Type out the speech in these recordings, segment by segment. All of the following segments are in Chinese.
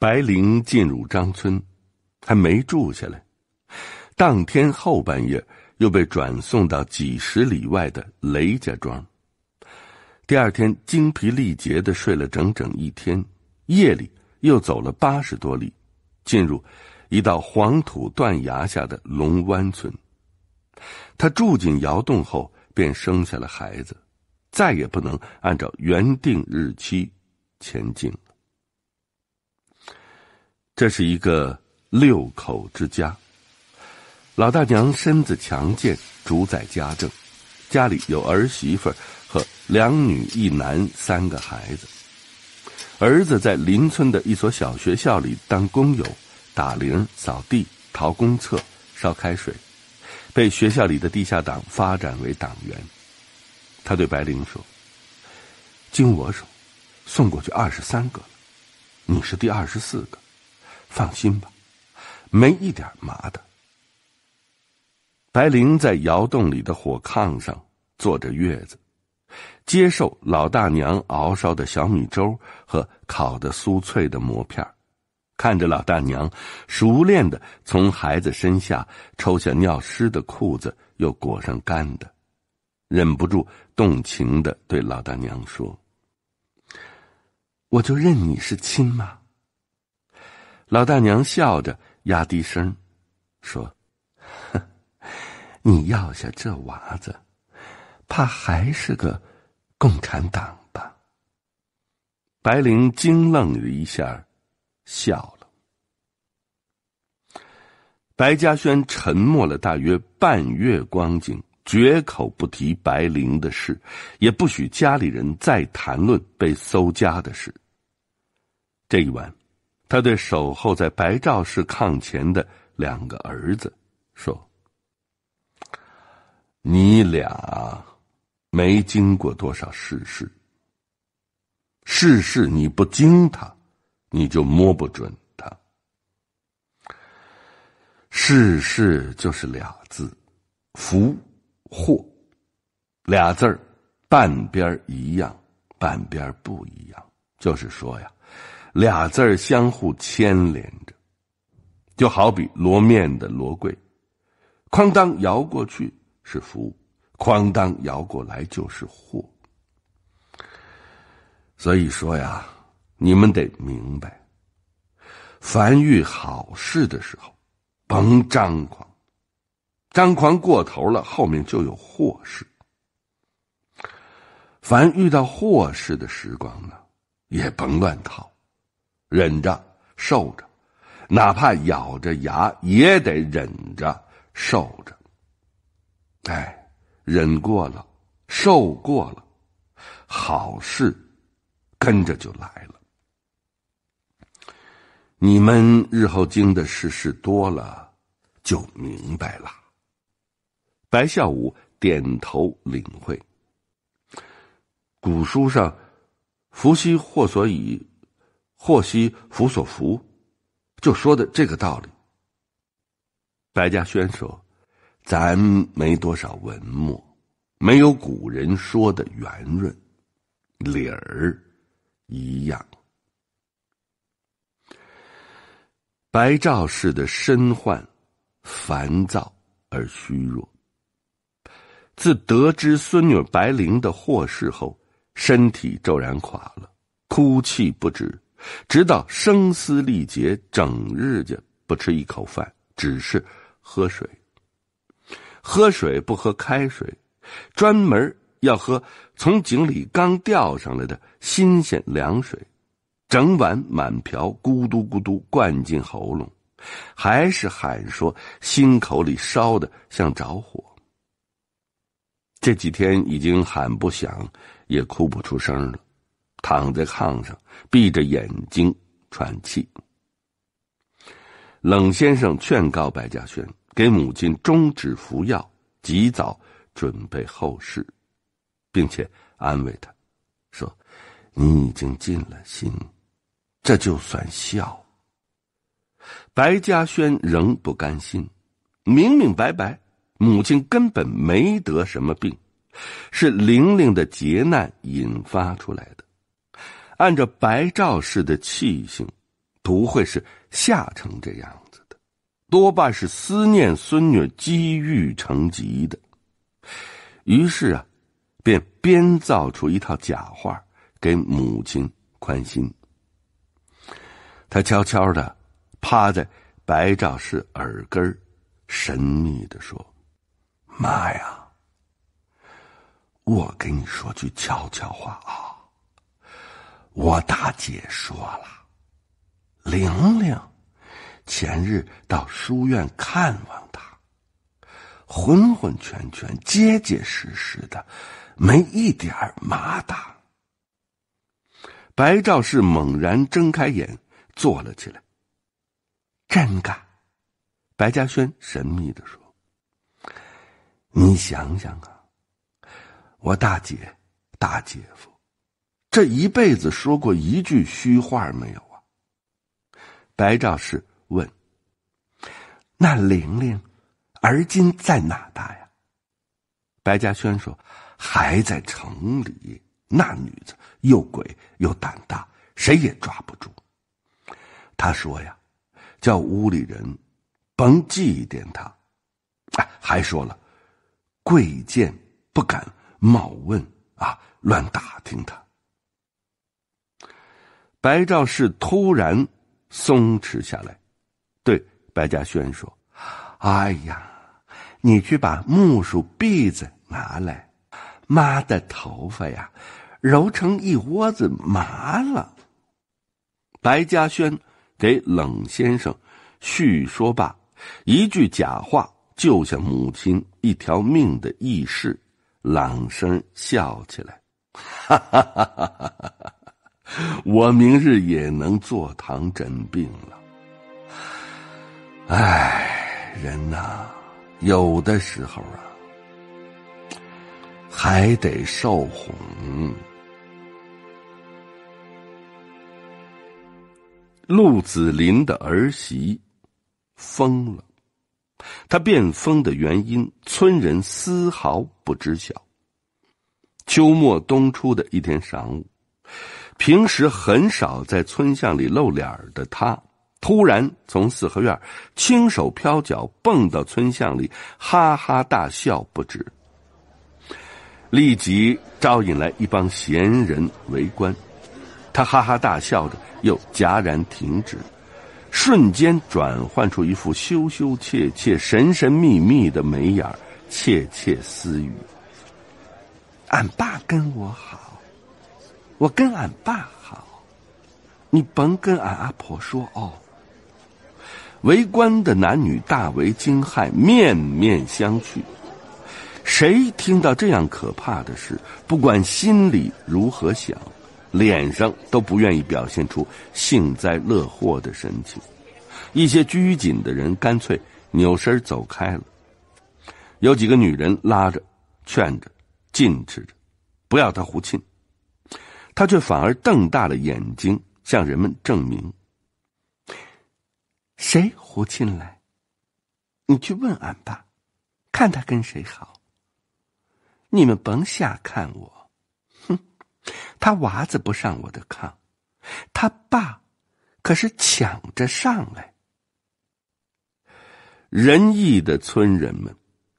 白灵进入张村，还没住下来，当天后半夜又被转送到几十里外的雷家庄。第二天精疲力竭的睡了整整一天，夜里又走了八十多里，进入一道黄土断崖下的龙湾村。他住进窑洞后，便生下了孩子，再也不能按照原定日期前进。这是一个六口之家，老大娘身子强健，主宰家政，家里有儿媳妇和两女一男三个孩子。儿子在邻村的一所小学校里当工友，打铃、扫地、淘公厕、烧开水，被学校里的地下党发展为党员。他对白灵说：“经我手，送过去二十三个了，你是第二十四个。”放心吧，没一点麻的。白灵在窑洞里的火炕上坐着月子，接受老大娘熬烧的小米粥和烤的酥脆的馍片儿，看着老大娘熟练的从孩子身下抽下尿湿的裤子，又裹上干的，忍不住动情的对老大娘说：“我就认你是亲妈。”老大娘笑着压低声说：“你要下这娃子，怕还是个共产党吧？”白灵惊愣了一下，笑了。白嘉轩沉默了大约半月光景，绝口不提白灵的事，也不许家里人再谈论被搜家的事。这一晚。他对守候在白兆氏炕前的两个儿子说：“你俩没经过多少世事，世事你不经他，你就摸不准他。世事就是俩字，福祸。俩字儿，半边儿一样，半边儿不一样。就是说呀。”俩字儿相互牵连着，就好比罗面的罗贵，哐当摇过去是福，哐当摇过来就是祸。所以说呀，你们得明白，凡遇好事的时候，甭张狂，张狂过头了，后面就有祸事；凡遇到祸事的时光呢，也甭乱套。忍着，受着，哪怕咬着牙也得忍着，受着。哎，忍过了，受过了，好事跟着就来了。你们日后经的世事多了，就明白了。白孝武点头领会。古书上，伏羲祸所以。祸兮福所福，就说的这个道理。白嘉轩说：“咱没多少文墨，没有古人说的圆润，理儿一样。”白兆氏的身患烦躁而虚弱，自得知孙女白灵的祸事后，身体骤然垮了，哭泣不止。直到声嘶力竭，整日家不吃一口饭，只是喝水。喝水不喝开水，专门要喝从井里刚钓上来的新鲜凉水，整碗满瓢咕嘟咕嘟灌进喉咙，还是喊说心口里烧的像着火。这几天已经喊不响，也哭不出声了。躺在炕上，闭着眼睛喘气。冷先生劝告白嘉轩，给母亲终止服药，及早准备后事，并且安慰他说：“你已经尽了心，这就算孝。”白嘉轩仍不甘心，明明白白，母亲根本没得什么病，是玲玲的劫难引发出来的。按照白兆氏的气性，不会是吓成这样子的，多半是思念孙女积郁成疾的。于是啊，便编造出一套假话给母亲宽心。他悄悄的趴在白兆氏耳根儿，神秘的说：“妈呀，我跟你说句悄悄话啊。”我大姐说了，玲玲前日到书院看望她，浑浑全全、结结实实的，没一点儿麻达。白兆氏猛然睁开眼，坐了起来。真的，白嘉轩神秘的说：“你想想啊，我大姐、大姐夫。”这一辈子说过一句虚话没有啊？白兆氏问：“那玲玲，而今在哪大呀？”白嘉轩说：“还在城里。那女子又鬼又胆大，谁也抓不住。他说呀，叫屋里人甭祭奠他，还说了，贵贱不敢冒问啊，乱打听他。”白兆氏突然松弛下来，对白嘉轩说：“哎呀，你去把木梳篦子拿来，妈的头发呀，揉成一窝子麻了。”白嘉轩给冷先生叙说罢，一句假话救下母亲一条命的意事，朗声笑起来：“哈哈哈哈哈哈！” 我明日也能坐堂诊病了。唉，人呐，有的时候啊，还得受哄。陆子霖的儿媳疯了，他变疯的原因，村人丝毫不知晓。秋末冬初的一天晌午。平时很少在村巷里露脸的他，突然从四合院轻手飘脚蹦到村巷里，哈哈大笑不止。立即招引来一帮闲人围观。他哈哈大笑着，又戛然停止，瞬间转换出一副羞羞怯怯、神神秘秘的眉眼，窃窃私语：“俺爸跟我好。”我跟俺爸好，你甭跟俺阿婆说哦。围观的男女大为惊骇，面面相觑。谁听到这样可怕的事，不管心里如何想，脸上都不愿意表现出幸灾乐祸的神情。一些拘谨的人干脆扭身走开了，有几个女人拉着、劝着、禁止着，不要他胡沁。他却反而瞪大了眼睛，向人们证明：“谁胡进来？你去问俺爸，看他跟谁好。”你们甭瞎看我，哼，他娃子不上我的炕，他爸，可是抢着上来。仁义的村人们，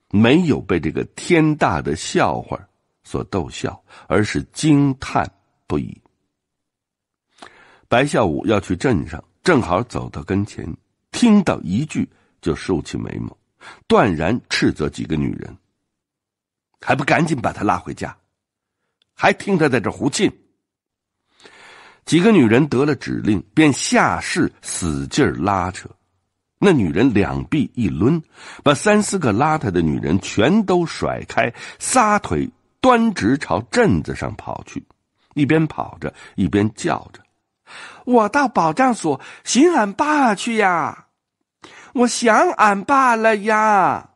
没有被这个天大的笑话所逗笑，而是惊叹。不已。白孝武要去镇上，正好走到跟前，听到一句就竖起眉毛，断然斥责几个女人：“还不赶紧把他拉回家！还听他在这胡沁！”几个女人得了指令，便下势使劲儿拉扯。那女人两臂一抡，把三四个邋遢的女人全都甩开，撒腿端直朝镇子上跑去。一边跑着，一边叫着：“我到保障所寻俺爸去呀！我想俺爸了呀！”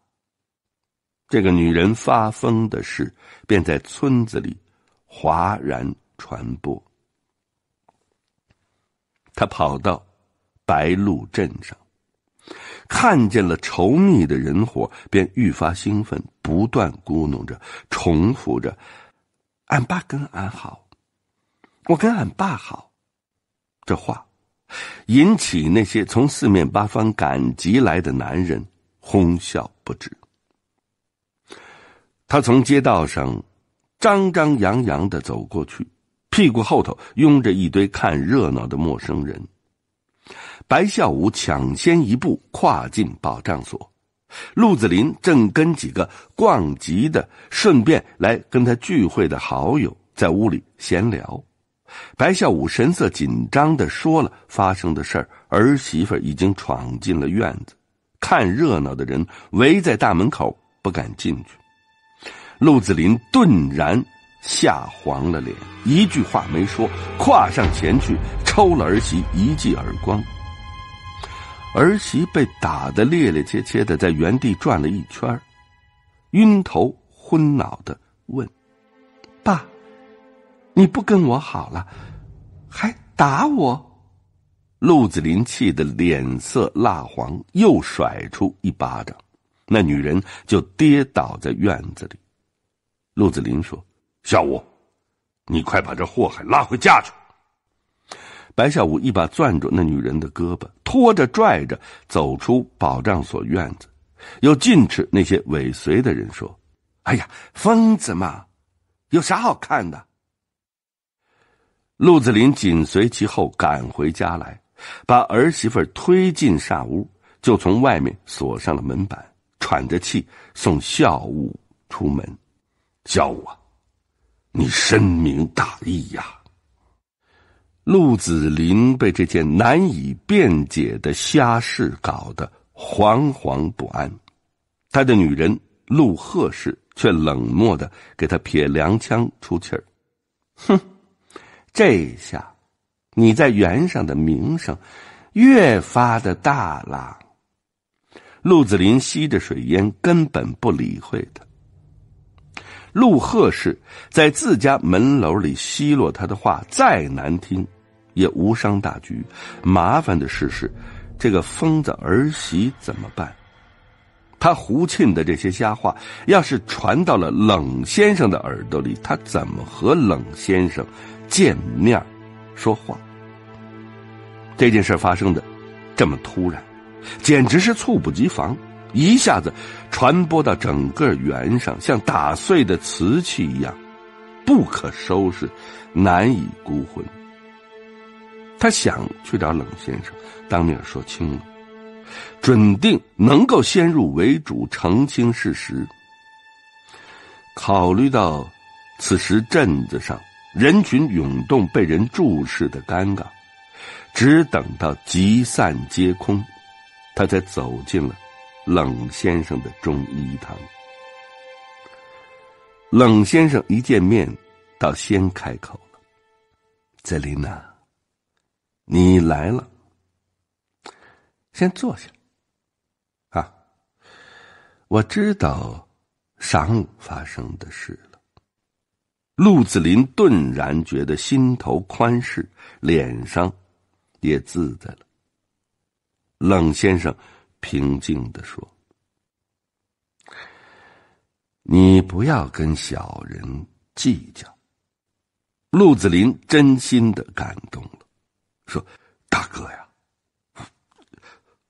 这个女人发疯的事便在村子里哗然传播。她跑到白鹿镇上，看见了稠密的人伙，便愈发兴奋，不断咕哝着、重复着：“俺爸跟俺好。”我跟俺爸好，这话引起那些从四面八方赶集来的男人哄笑不止。他从街道上张张扬扬的走过去，屁股后头拥着一堆看热闹的陌生人。白孝武抢先一步跨进保障所，陆子霖正跟几个逛集的顺便来跟他聚会的好友在屋里闲聊。白孝武神色紧张的说了发生的事儿，儿媳妇已经闯进了院子，看热闹的人围在大门口不敢进去。陆子霖顿然吓黄了脸，一句话没说，跨上前去抽了儿媳一记耳光。儿媳被打的趔趔趄趄的在原地转了一圈，晕头昏脑的问：“爸。”你不跟我好了，还打我！陆子霖气得脸色蜡黄，又甩出一巴掌，那女人就跌倒在院子里。陆子霖说：“小五，你快把这祸害拉回家去。”白小五一把攥住那女人的胳膊，拖着拽着走出保障所院子，又禁斥那些尾随的人说：“哎呀，疯子嘛，有啥好看的？”陆子霖紧随其后赶回家来，把儿媳妇推进煞屋，就从外面锁上了门板，喘着气送孝武出门。孝武，你深明大义呀。陆子霖被这件难以辩解的瞎事搞得惶惶不安，他的女人陆贺氏却冷漠的给他撇凉枪出气儿，哼。这下，你在原上的名声越发的大了。陆子霖吸着水烟，根本不理会他。陆贺氏在自家门楼里奚落他的话再难听，也无伤大局。麻烦的事是，这个疯子儿媳怎么办？他胡沁的这些瞎话，要是传到了冷先生的耳朵里，他怎么和冷先生？见面，说话。这件事发生的这么突然，简直是猝不及防，一下子传播到整个园上，像打碎的瓷器一样，不可收拾，难以孤魂。他想去找冷先生当面说清了，准定能够先入为主澄清事实。考虑到此时镇子上。人群涌动，被人注视的尴尬，只等到集散皆空，他才走进了冷先生的中医堂。冷先生一见面，倒先开口了：“泽林呐，你来了，先坐下，啊，我知道晌午发生的事。”陆子霖顿然觉得心头宽适，脸上也自在了。冷先生平静的说：“你不要跟小人计较。”陆子霖真心的感动了，说：“大哥呀，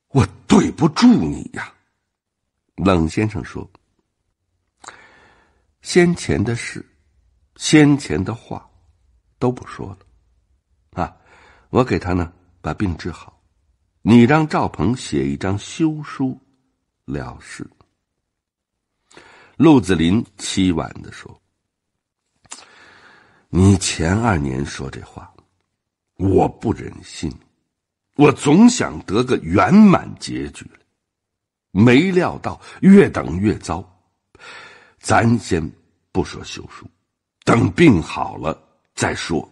我对不住你呀。”冷先生说：“先前的事。”先前的话都不说了，啊！我给他呢把病治好，你让赵鹏写一张休书了事。”陆子霖凄婉的说，“你前二年说这话，我不忍心，我总想得个圆满结局没料到越等越糟。咱先不说休书。”等病好了再说。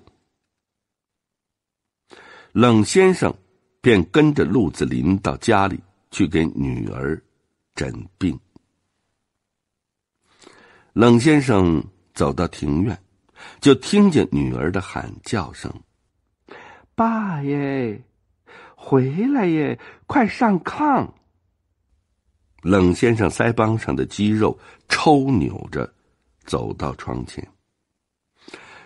冷先生便跟着陆子霖到家里去给女儿诊病。冷先生走到庭院，就听见女儿的喊叫声：“爸耶，回来耶，快上炕！”冷先生腮帮上的肌肉抽扭着，走到窗前。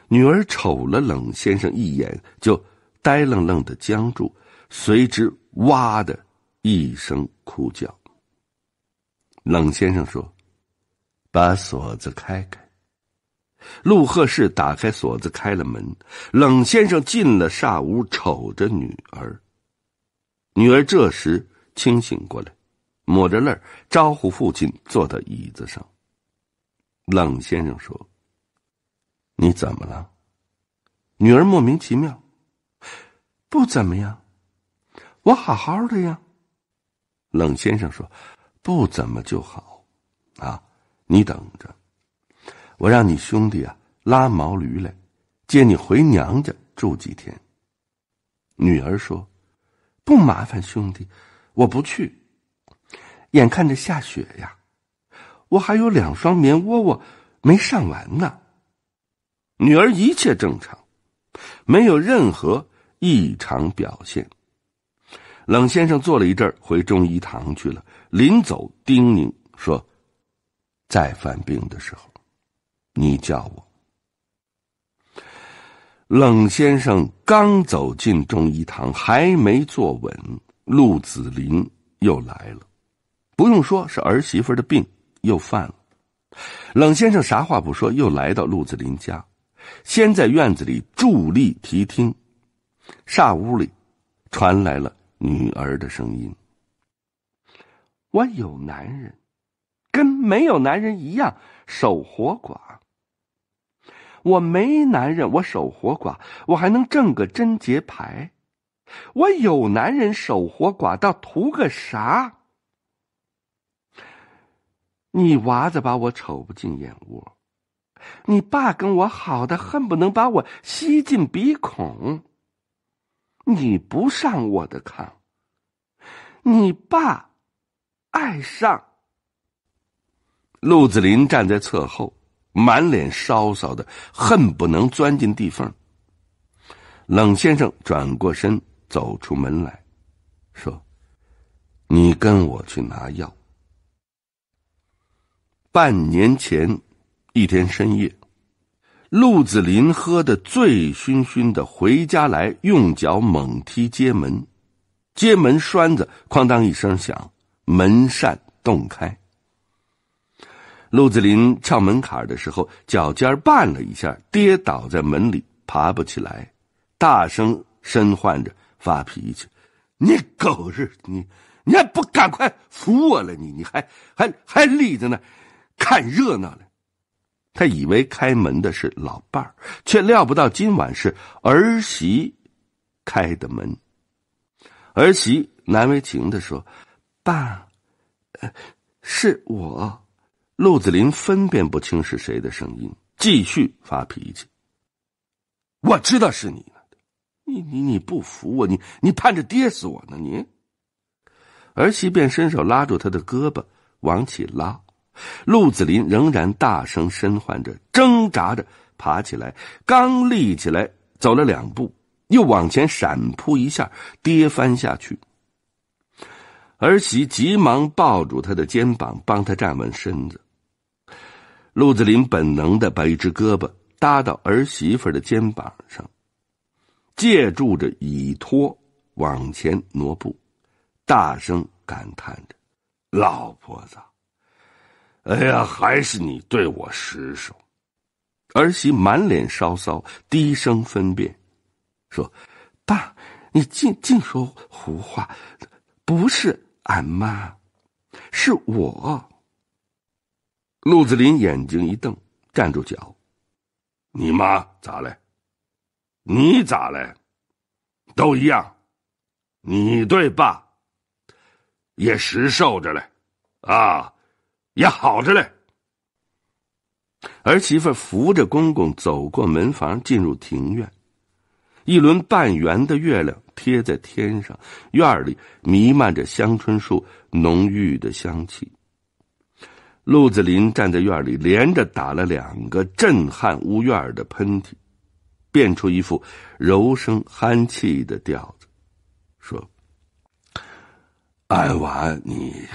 女儿瞅了冷先生一眼，就呆愣愣的僵住，随之哇的一声哭叫。冷先生说：“把锁子开开。”陆鹤氏打开锁子，开了门。冷先生进了煞屋，瞅着女儿。女儿这时清醒过来，抹着泪，招呼父亲坐到椅子上。冷先生说。你怎么了？女儿莫名其妙，不怎么样，我好好的呀。冷先生说：“不怎么就好，啊，你等着，我让你兄弟啊拉毛驴来，接你回娘家住几天。”女儿说：“不麻烦兄弟，我不去。眼看着下雪呀，我还有两双棉窝窝没上完呢。”女儿一切正常，没有任何异常表现。冷先生坐了一阵儿，回中医堂去了。临走，叮咛说：“再犯病的时候，你叫我。”冷先生刚走进中医堂，还没坐稳，陆子霖又来了。不用说，是儿媳妇的病又犯了。冷先生啥话不说，又来到陆子霖家。先在院子里伫立提听，煞屋里传来了女儿的声音：“我有男人，跟没有男人一样守活寡。我没男人，我守活寡，我还能挣个贞洁牌。我有男人守活寡，倒图个啥？你娃子把我瞅不进眼窝。”你爸跟我好的，恨不能把我吸进鼻孔。你不上我的炕，你爸爱上陆子霖站在侧后，满脸骚骚的，恨不能钻进地缝。冷先生转过身走出门来说：“你跟我去拿药。”半年前。一天深夜，陆子霖喝得醉醺醺的回家来，用脚猛踢街门，街门栓子哐当一声响，门扇洞开。陆子霖撬门槛的时候，脚尖绊了一下，跌倒在门里，爬不起来，大声申唤着发脾气：“你狗日你！你还不赶快扶我了？你你还还还立在那看热闹了！”他以为开门的是老伴儿，却料不到今晚是儿媳开的门。儿媳难为情的说：“爸，是我。”陆子霖分辨不清是谁的声音，继续发脾气：“我知道是你呢，你你你不服我，你你盼着跌死我呢你。”儿媳便伸手拉住他的胳膊，往起拉。陆子霖仍然大声呻唤着，挣扎着爬起来，刚立起来走了两步，又往前闪扑一下，跌翻下去。儿媳急忙抱住他的肩膀，帮他站稳身子。陆子霖本能的把一只胳膊搭到儿媳妇的肩膀上，借助着倚托往前挪步，大声感叹着：“老婆子。”哎呀，还是你对我失手。儿媳满脸烧骚，低声分辨，说：“爸，你净净说胡话，不是俺妈，是我。”陆子霖眼睛一瞪，站住脚：“你妈咋嘞？你咋嘞？都一样，你对爸也实受着嘞，啊？”也好着嘞。儿媳妇扶着公公走过门房，进入庭院。一轮半圆的月亮贴在天上，院里弥漫着香椿树浓郁的香气。陆子霖站在院里，连着打了两个震撼屋院的喷嚏，变出一副柔声憨气的调子，说：“安娃，你。”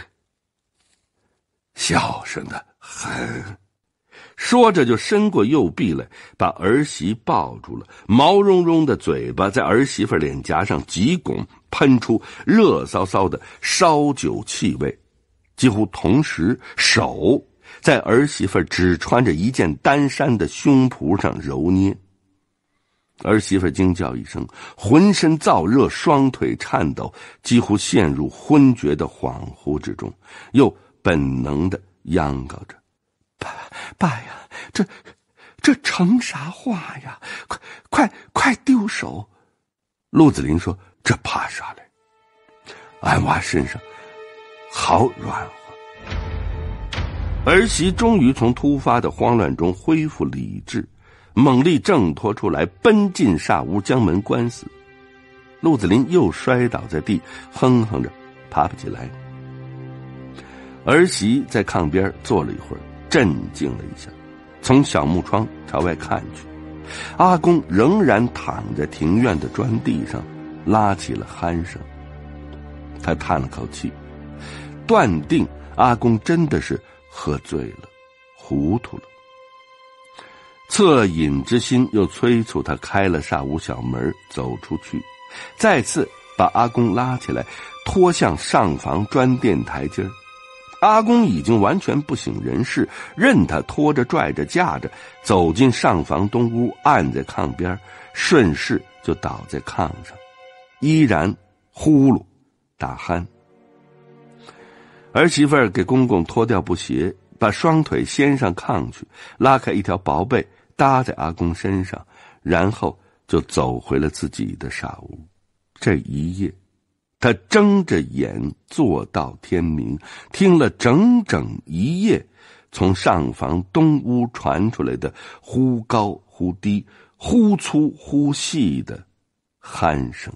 孝顺的很，说着就伸过右臂来，把儿媳抱住了。毛茸茸的嘴巴在儿媳妇脸颊上挤拱，喷出热骚骚的烧酒气味。几乎同时，手在儿媳妇只穿着一件单衫的胸脯上揉捏。儿媳妇惊叫一声，浑身燥热，双腿颤抖，几乎陷入昏厥的恍惚之中。又。本能的央告着：“爸，爸呀，这这成啥话呀！快快快丢手！”陆子霖说：“这怕啥嘞？俺娃身上好软和。”儿媳终于从突发的慌乱中恢复理智，猛力挣脱出来，奔进煞屋，将门关死。陆子霖又摔倒在地，哼哼着，爬不起来。儿媳在炕边坐了一会儿，镇静了一下，从小木窗朝外看去，阿公仍然躺在庭院的砖地上，拉起了鼾声。他叹了口气，断定阿公真的是喝醉了，糊涂了。恻隐之心又催促他开了煞屋小门走出去，再次把阿公拉起来，拖向上房砖垫台阶儿。阿公已经完全不省人事，任他拖着、拽着、架着，走进上房东屋，按在炕边，顺势就倒在炕上，依然呼噜打鼾。儿媳妇儿给公公脱掉布鞋，把双腿掀上炕去，拉开一条薄被搭在阿公身上，然后就走回了自己的上屋。这一夜。他睁着眼坐到天明，听了整整一夜，从上房东屋传出来的忽高忽低、忽粗忽细的鼾声。